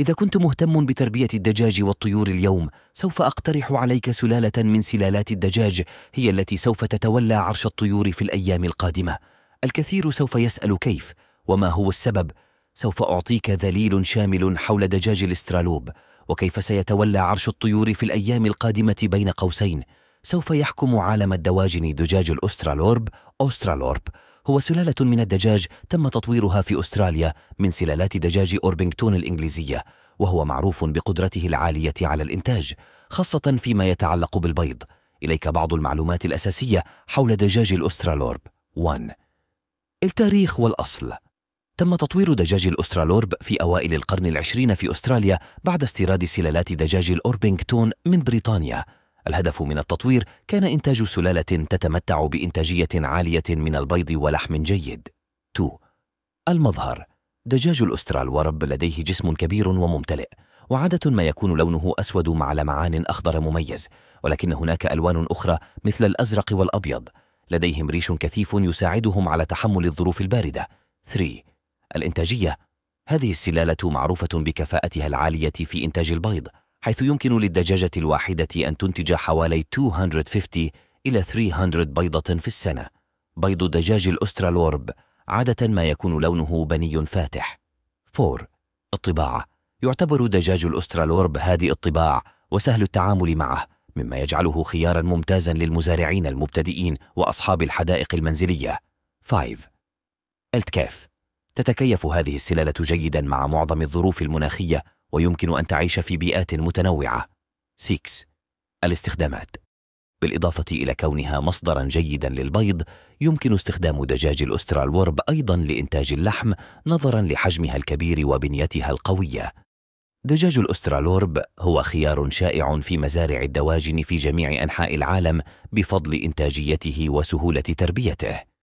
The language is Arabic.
إذا كنت مهتم بتربية الدجاج والطيور اليوم، سوف أقترح عليك سلالة من سلالات الدجاج هي التي سوف تتولى عرش الطيور في الأيام القادمة. الكثير سوف يسأل كيف، وما هو السبب؟ سوف أعطيك ذليل شامل حول دجاج الاسترالوب، وكيف سيتولى عرش الطيور في الأيام القادمة بين قوسين. سوف يحكم عالم الدواجن دجاج الأسترالورب أسترالورب هو سلالة من الدجاج تم تطويرها في أستراليا من سلالات دجاج أوربنغتون الإنجليزية وهو معروف بقدرته العالية على الإنتاج خاصة فيما يتعلق بالبيض إليك بعض المعلومات الأساسية حول دجاج الأسترالورب 1. التاريخ والأصل تم تطوير دجاج الأسترالورب في أوائل القرن العشرين في أستراليا بعد استيراد سلالات دجاج الأوربنغتون من بريطانيا الهدف من التطوير كان إنتاج سلالة تتمتع بإنتاجية عالية من البيض ولحم جيد 2. المظهر دجاج الأسترال ورب لديه جسم كبير وممتلئ وعادة ما يكون لونه أسود مع لمعان أخضر مميز ولكن هناك ألوان أخرى مثل الأزرق والأبيض لديهم ريش كثيف يساعدهم على تحمل الظروف الباردة 3. الإنتاجية هذه السلالة معروفة بكفاءتها العالية في إنتاج البيض حيث يمكن للدجاجة الواحدة أن تنتج حوالي 250 إلى 300 بيضة في السنة بيض دجاج الأسترالورب عادة ما يكون لونه بني فاتح 4. الطباعة يعتبر دجاج الأسترالورب هادئ الطباع وسهل التعامل معه مما يجعله خيارا ممتازا للمزارعين المبتدئين وأصحاب الحدائق المنزلية 5. التكاف تتكيف هذه السلالة جيدا مع معظم الظروف المناخية ويمكن أن تعيش في بيئات متنوعة 6 الاستخدامات بالإضافة إلى كونها مصدرا جيدا للبيض يمكن استخدام دجاج الأسترال وورب أيضا لإنتاج اللحم نظرا لحجمها الكبير وبنيتها القوية دجاج الأسترالورب هو خيار شائع في مزارع الدواجن في جميع أنحاء العالم بفضل إنتاجيته وسهولة تربيته